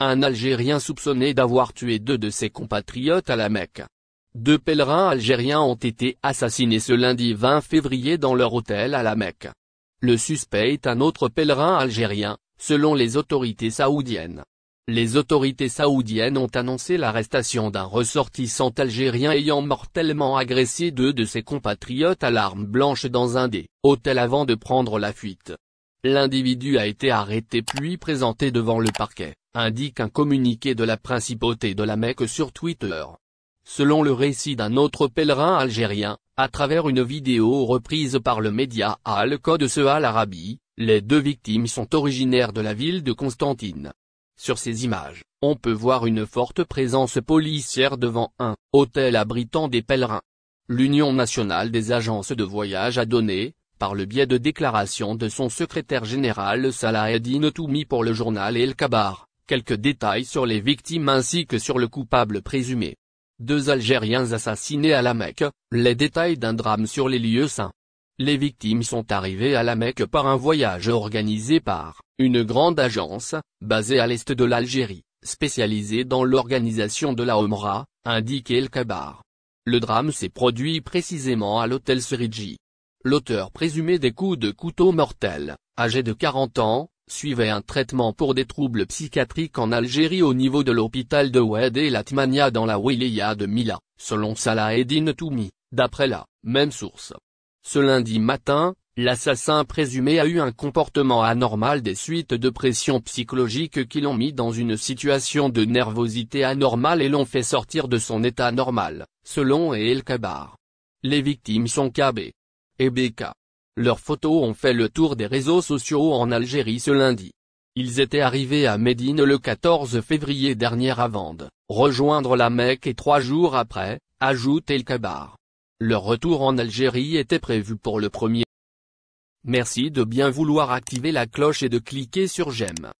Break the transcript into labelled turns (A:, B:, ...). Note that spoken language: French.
A: un Algérien soupçonné d'avoir tué deux de ses compatriotes à la Mecque. Deux pèlerins algériens ont été assassinés ce lundi 20 février dans leur hôtel à la Mecque. Le suspect est un autre pèlerin algérien, selon les autorités saoudiennes. Les autorités saoudiennes ont annoncé l'arrestation d'un ressortissant algérien ayant mortellement agressé deux de ses compatriotes à l'arme blanche dans un des hôtels avant de prendre la fuite. L'individu a été arrêté puis présenté devant le parquet indique un communiqué de la principauté de la Mecque sur Twitter. Selon le récit d'un autre pèlerin algérien, à travers une vidéo reprise par le média Al-Qod Al Arabi, les deux victimes sont originaires de la ville de Constantine. Sur ces images, on peut voir une forte présence policière devant un hôtel abritant des pèlerins. L'Union nationale des agences de voyage a donné, par le biais de déclarations de son secrétaire général Salah Toumi pour le journal El Kabar, quelques détails sur les victimes ainsi que sur le coupable présumé. Deux Algériens assassinés à la Mecque, les détails d'un drame sur les lieux saints. Les victimes sont arrivées à la Mecque par un voyage organisé par une grande agence, basée à l'est de l'Algérie, spécialisée dans l'organisation de la Omra, indique El Kabar. Le drame s'est produit précisément à l'hôtel Suriji. L'auteur présumé des coups de couteau mortel, âgé de 40 ans, suivait un traitement pour des troubles psychiatriques en Algérie au niveau de l'hôpital de Oued et Latmania dans la wilaya de Mila, selon Salah Eddin Toumi, d'après la même source. Ce lundi matin, l'assassin présumé a eu un comportement anormal des suites de pressions psychologiques qui l'ont mis dans une situation de nervosité anormale et l'ont fait sortir de son état normal, selon El Kabar. Les victimes sont KB et BK. Leurs photos ont fait le tour des réseaux sociaux en Algérie ce lundi. Ils étaient arrivés à Médine le 14 février dernier avant de rejoindre la Mecque et trois jours après, ajoute El Kabar. Leur retour en Algérie était prévu pour le premier. Merci de bien vouloir activer la cloche et de cliquer sur j'aime.